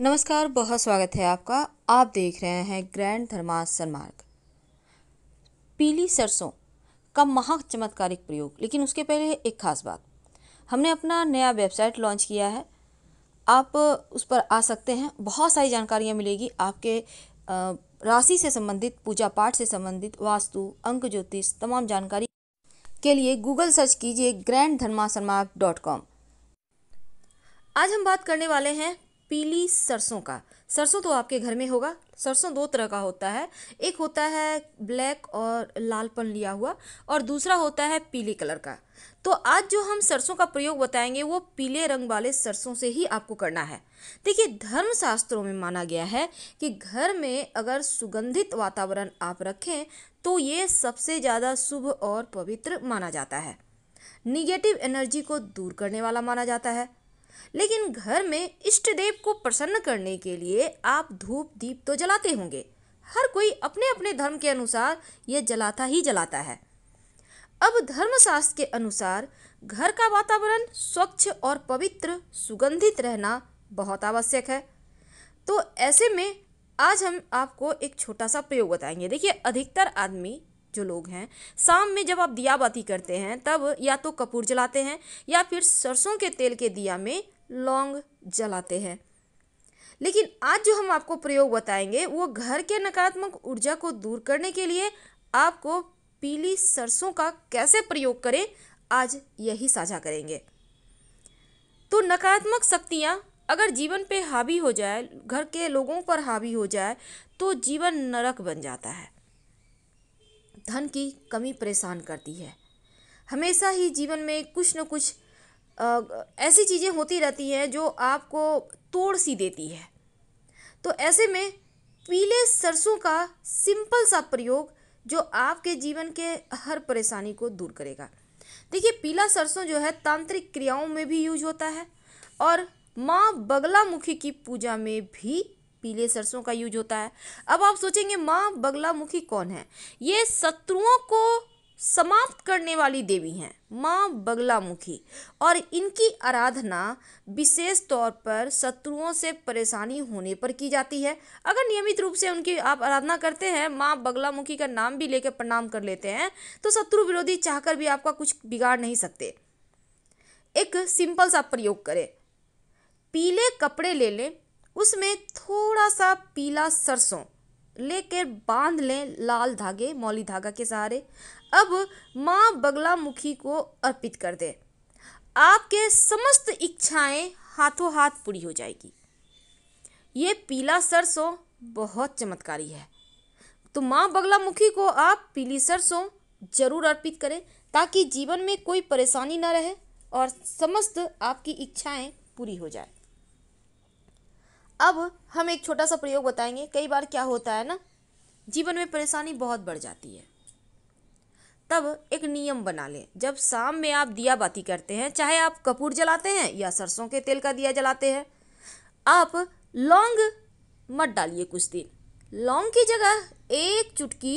नमस्कार बहुत स्वागत है आपका आप देख रहे हैं ग्रैंड धर्मासन मार्ग पीली सरसों का महा चमत्कारिक प्रयोग लेकिन उसके पहले एक खास बात हमने अपना नया वेबसाइट लॉन्च किया है आप उस पर आ सकते हैं बहुत सारी जानकारियाँ मिलेगी आपके राशि से संबंधित पूजा पाठ से संबंधित वास्तु अंक ज्योतिष तमाम जानकारी के लिए गूगल सर्च कीजिए ग्रैंड धर्मासन मार्ग डॉट कॉम आज हम बात करने वाले हैं पीली सरसों का सरसों तो आपके घर में होगा सरसों दो तरह का होता है एक होता है ब्लैक और लालपन लिया हुआ और दूसरा होता है पीले कलर का तो आज जो हम सरसों का प्रयोग बताएंगे वो पीले रंग वाले सरसों से ही आपको करना है देखिए धर्मशास्त्रों में माना गया है कि घर में अगर सुगंधित वातावरण आप रखें तो ये सबसे ज़्यादा शुभ और पवित्र माना जाता है निगेटिव एनर्जी को दूर करने वाला माना जाता है लेकिन घर में इष्ट देव को प्रसन्न करने के लिए आप धूप दीप तो जलाते होंगे हर कोई अपने अपने धर्म के अनुसार यह जलाता ही जलाता है अब धर्मशास्त्र के अनुसार घर का वातावरण स्वच्छ और पवित्र सुगंधित रहना बहुत आवश्यक है तो ऐसे में आज हम आपको एक छोटा सा प्रयोग बताएंगे देखिए अधिकतर आदमी जो लोग हैं शाम में जब आप दिया बाती करते हैं तब या तो कपूर जलाते हैं या फिर सरसों के तेल के दिया में लौंग जलाते हैं लेकिन आज जो हम आपको प्रयोग बताएंगे वो घर के नकारात्मक ऊर्जा को दूर करने के लिए आपको पीली सरसों का कैसे प्रयोग करें आज यही साझा करेंगे तो नकारात्मक शक्तियाँ अगर जीवन पे हावी हो जाए घर के लोगों पर हावी हो जाए तो जीवन नरक बन जाता है धन की कमी परेशान करती है हमेशा ही जीवन में कुछ न कुछ ऐसी चीज़ें होती रहती हैं जो आपको तोड़ सी देती है तो ऐसे में पीले सरसों का सिंपल सा प्रयोग जो आपके जीवन के हर परेशानी को दूर करेगा देखिए पीला सरसों जो है तांत्रिक क्रियाओं में भी यूज होता है और माँ बगलामुखी की पूजा में भी पीले सरसों का यूज होता है अब आप सोचेंगे माँ बगलामुखी कौन है ये शत्रुओं को समाप्त करने वाली देवी हैं माँ बगलामुखी और इनकी आराधना विशेष तौर पर शत्रुओं से परेशानी होने पर की जाती है अगर नियमित रूप से उनकी आप आराधना करते हैं माँ बगलामुखी का नाम भी लेकर प्रणाम कर लेते हैं तो शत्रु विरोधी चाहकर भी आपका कुछ बिगाड़ नहीं सकते एक सिंपल सा प्रयोग करें पीले कपड़े ले लें उसमें थोड़ा सा पीला सरसों लेकर बांध लें लाल धागे मौली धागा के सहारे अब माँ बगला मुखी को अर्पित कर दें आपके समस्त इच्छाएं हाथों हाथ पूरी हो जाएगी ये पीला सरसों बहुत चमत्कारी है तो माँ बगला मुखी को आप पीली सरसों जरूर अर्पित करें ताकि जीवन में कोई परेशानी ना रहे और समस्त आपकी इच्छाएं पूरी हो जाए अब हम एक छोटा सा प्रयोग बताएंगे कई बार क्या होता है ना जीवन में परेशानी बहुत बढ़ जाती है तब एक नियम बना लें जब शाम में आप दिया बाती करते हैं चाहे आप कपूर जलाते हैं या सरसों के तेल का दिया जलाते हैं आप लौंग मत डालिए कुछ दिन लौंग की जगह एक चुटकी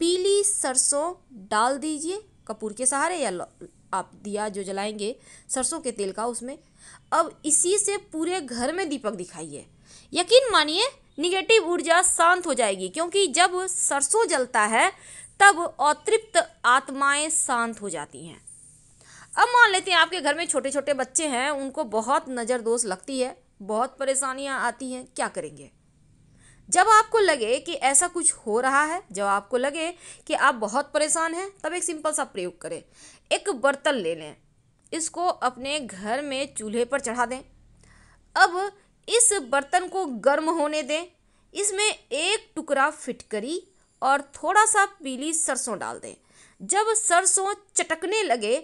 पीली सरसों डाल दीजिए कपूर के सहारे या आप दिया जो जलाएंगे सरसों के तेल का उसमें अब इसी से पूरे घर में दीपक दिखाइए यकीन मानिए निगेटिव ऊर्जा शांत हो जाएगी क्योंकि जब सरसों जलता है तब अतृप्त आत्माएं शांत हो जाती हैं अब मान लेते हैं आपके घर में छोटे छोटे बच्चे हैं उनको बहुत नज़र दोष लगती है बहुत परेशानियां आती हैं क्या करेंगे जब आपको लगे कि ऐसा कुछ हो रहा है जब आपको लगे कि आप बहुत परेशान हैं तब एक सिंपल सा प्रयोग करें एक बर्तन ले लें इसको अपने घर में चूल्हे पर चढ़ा दें अब इस बर्तन को गर्म होने दें इसमें एक टुकड़ा फिटकरी और थोड़ा सा पीली सरसों डाल दें जब सरसों चटकने लगे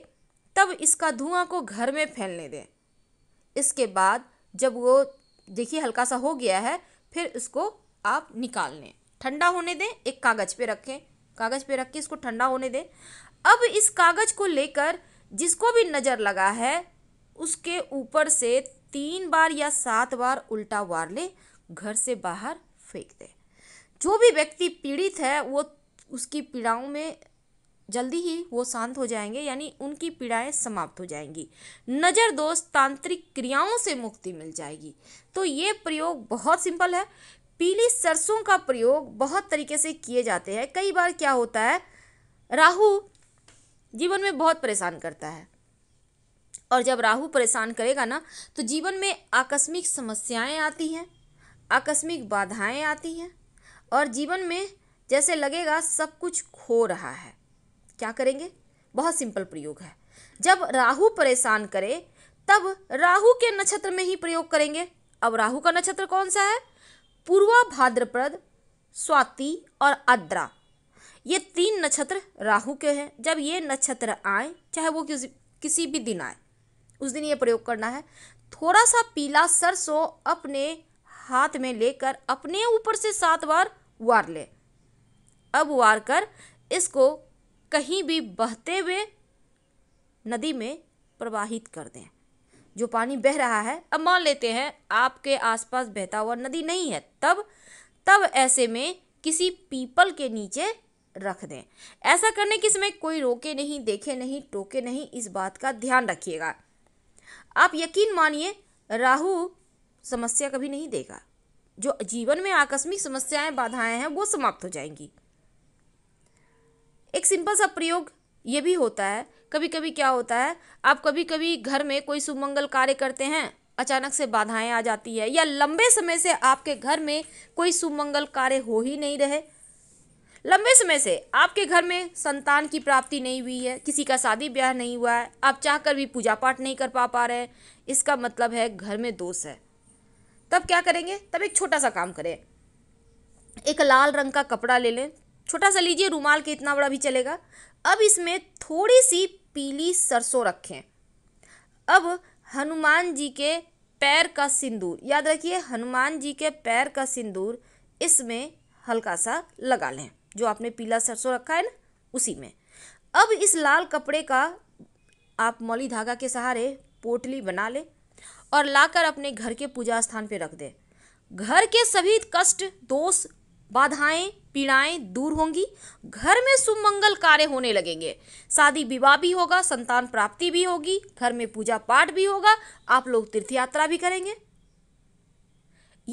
तब इसका धुआं को घर में फैलने दें इसके बाद जब वो देखिए हल्का सा हो गया है फिर इसको आप निकाल लें ठंडा होने दें एक कागज़ पे रखें कागज़ पे रख के इसको ठंडा होने दें अब इस कागज़ को लेकर जिसको भी नज़र लगा है उसके ऊपर से तीन बार या सात बार उल्टा वार ले घर से बाहर फेंक दे जो भी व्यक्ति पीड़ित है वो उसकी पीड़ाओं में जल्दी ही वो शांत हो जाएंगे यानी उनकी पीड़ाएं समाप्त हो जाएंगी नज़र दोष तांत्रिक क्रियाओं से मुक्ति मिल जाएगी तो ये प्रयोग बहुत सिंपल है पीली सरसों का प्रयोग बहुत तरीके से किए जाते हैं कई बार क्या होता है राहु जीवन में बहुत परेशान करता है और जब राहु परेशान करेगा ना तो जीवन में आकस्मिक समस्याएं आती हैं आकस्मिक बाधाएं आती हैं और जीवन में जैसे लगेगा सब कुछ खो रहा है क्या करेंगे बहुत सिंपल प्रयोग है जब राहु परेशान करे तब राहु के नक्षत्र में ही प्रयोग करेंगे अब राहु का नक्षत्र कौन सा है पूर्वा भाद्रपद स्वाति और आद्रा ये तीन नक्षत्र राहु के हैं जब ये नक्षत्र आए चाहे वो किसी किसी भी दिन आए उस दिन ये प्रयोग करना है थोड़ा सा पीला सरसों अपने हाथ में लेकर अपने ऊपर से सात बार वार ले अब वार कर इसको कहीं भी बहते हुए नदी में प्रवाहित कर दें जो पानी बह रहा है अब मान लेते हैं आपके आसपास बहता हुआ नदी नहीं है तब तब ऐसे में किसी पीपल के नीचे रख दें ऐसा करने की समय कोई रोके नहीं देखे नहीं टोके नहीं इस बात का ध्यान रखिएगा आप यकीन मानिए राहु समस्या कभी नहीं देगा जो जीवन में आकस्मिक समस्याएं बाधाएं हैं वो समाप्त हो जाएंगी एक सिंपल सा प्रयोग ये भी होता है कभी कभी क्या होता है आप कभी कभी घर में कोई सुमंगल कार्य करते हैं अचानक से बाधाएं आ जाती है या लंबे समय से आपके घर में कोई सुमंगल कार्य हो ही नहीं रहे लंबे समय से आपके घर में संतान की प्राप्ति नहीं हुई है किसी का शादी ब्याह नहीं हुआ है आप चाह कर भी पूजा पाठ नहीं कर पा पा रहे हैं इसका मतलब है घर में दोष है तब क्या करेंगे तब एक छोटा सा काम करें एक लाल रंग का कपड़ा ले लें छोटा सा लीजिए रूमाल के इतना बड़ा भी चलेगा अब इसमें थोड़ी सी पीली सरसों रखें अब हनुमान जी के पैर का सिंदूर याद रखिए हनुमान जी के पैर का सिंदूर इसमें हल्का सा लगा लें जो आपने पीला सरसों रखा है ना उसी में अब इस लाल कपड़े का आप मौली धागा के सहारे पोटली बना ले और लाकर अपने घर के पूजा स्थान पर रख दे घर के सभी कष्ट दोष बाधाएं पीड़ाएं दूर होंगी घर में सुमंगल कार्य होने लगेंगे शादी विवाह भी होगा संतान प्राप्ति भी होगी घर में पूजा पाठ भी होगा आप लोग तीर्थ यात्रा भी करेंगे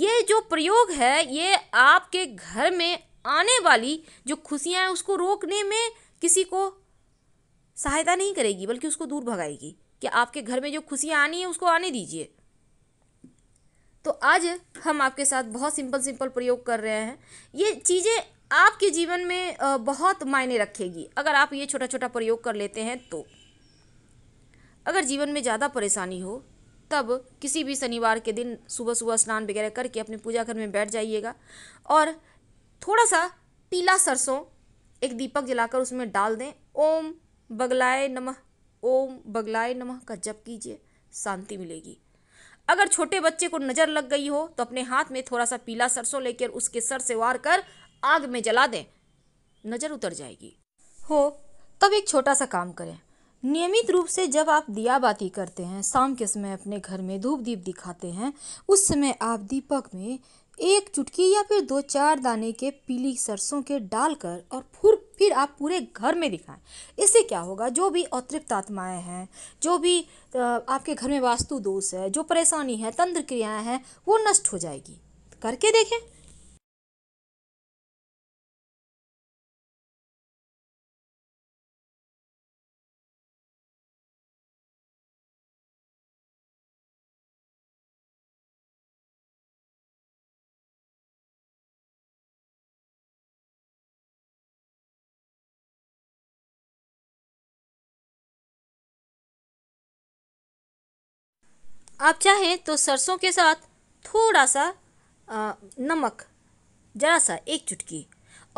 ये जो प्रयोग है ये आपके घर में आने वाली जो खुशियाँ हैं उसको रोकने में किसी को सहायता नहीं करेगी बल्कि उसको दूर भगाएगी कि आपके घर में जो खुशियाँ आनी है उसको आने दीजिए तो आज हम आपके साथ बहुत सिंपल सिंपल प्रयोग कर रहे हैं ये चीज़ें आपके जीवन में बहुत मायने रखेगी अगर आप ये छोटा छोटा प्रयोग कर लेते हैं तो अगर जीवन में ज़्यादा परेशानी हो तब किसी भी शनिवार के दिन सुबह सुबह स्नान वगैरह करके अपने पूजा घर में बैठ जाइएगा और थोड़ा सा पीला सरसों एक दीपक जलाकर उसमें डाल दें ओम बगलाय नमः ओम बगलाय नमः का जप कीजिए शांति मिलेगी अगर छोटे बच्चे को नज़र लग गई हो तो अपने हाथ में थोड़ा सा पीला सरसों लेकर उसके सर से वार कर आग में जला दें नज़र उतर जाएगी हो तब एक छोटा सा काम करें नियमित रूप से जब आप दिया बाती करते हैं शाम के समय अपने घर में धूप दीप दिखाते हैं उस समय आप दीपक में एक चुटकी या फिर दो चार दाने के पीली सरसों के डालकर और फिर फिर आप पूरे घर में दिखाएं इससे क्या होगा जो भी अतिरिक्त आत्माएं हैं जो भी आपके घर में वास्तु दोष है जो परेशानी है तंत्र क्रियाएं हैं वो नष्ट हो जाएगी करके देखें आप चाहें तो सरसों के साथ थोड़ा सा नमक ज़रा सा एक चुटकी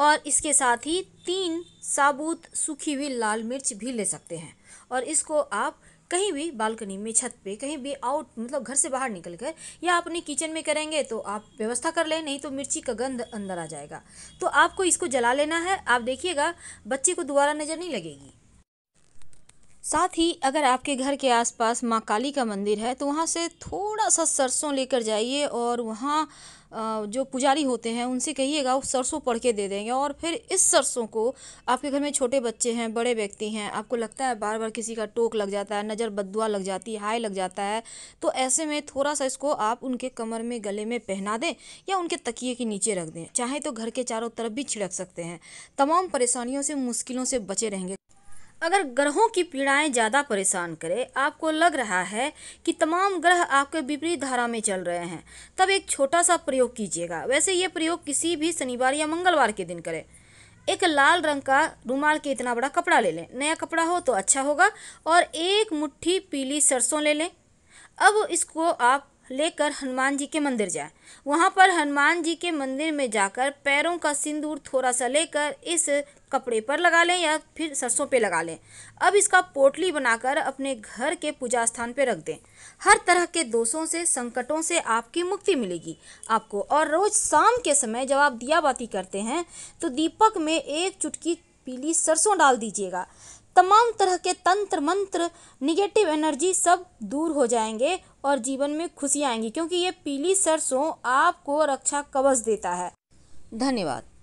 और इसके साथ ही तीन साबुत सूखी हुई लाल मिर्च भी ले सकते हैं और इसको आप कहीं भी बालकनी में छत पे कहीं भी आउट मतलब घर से बाहर निकल कर या अपने किचन में करेंगे तो आप व्यवस्था कर लें नहीं तो मिर्ची का गंध अंदर आ जाएगा तो आपको इसको जला लेना है आप देखिएगा बच्चे को दोबारा नज़र नहीं लगेगी साथ ही अगर आपके घर के आसपास माँ काली का मंदिर है तो वहाँ से थोड़ा सा सरसों लेकर जाइए और वहाँ जो पुजारी होते हैं उनसे कहिएगा वो सरसों पढ़ के दे देंगे और फिर इस सरसों को आपके घर में छोटे बच्चे हैं बड़े व्यक्ति हैं आपको लगता है बार बार किसी का टोक लग जाता है नज़र बदुआ लग जाती है हाई लग जाता है तो ऐसे में थोड़ा सा इसको आप उनके कमर में गले में पहना दें या उनके तकिए के नीचे रख दें चाहे तो घर के चारों तरफ भी छिड़क सकते हैं तमाम परेशानियों से मुश्किलों से बचे रहेंगे अगर ग्रहों की पीड़ाएं ज़्यादा परेशान करें आपको लग रहा है कि तमाम ग्रह आपके विपरीत धारा में चल रहे हैं तब एक छोटा सा प्रयोग कीजिएगा वैसे ये प्रयोग किसी भी शनिवार या मंगलवार के दिन करें एक लाल रंग का रुमाल के इतना बड़ा कपड़ा ले लें नया कपड़ा हो तो अच्छा होगा और एक मुट्ठी पीली सरसों ले लें अब इसको आप लेकर हनुमान जी के मंदिर जाए वहाँ पर हनुमान जी के मंदिर में जाकर पैरों का सिंदूर थोड़ा सा लेकर इस कपड़े पर लगा लें या फिर सरसों पे लगा लें अब इसका पोटली बनाकर अपने घर के पूजा स्थान पर रख दें हर तरह के दोषों से संकटों से आपकी मुक्ति मिलेगी आपको और रोज़ शाम के समय जब आप दिया बाती करते हैं तो दीपक में एक चुटकी पीली सरसों डाल दीजिएगा तमाम तरह के तंत्र मंत्र निगेटिव एनर्जी सब दूर हो जाएंगे और जीवन में खुशी आएंगी क्योंकि ये पीली सरसों आपको रक्षा कवच देता है धन्यवाद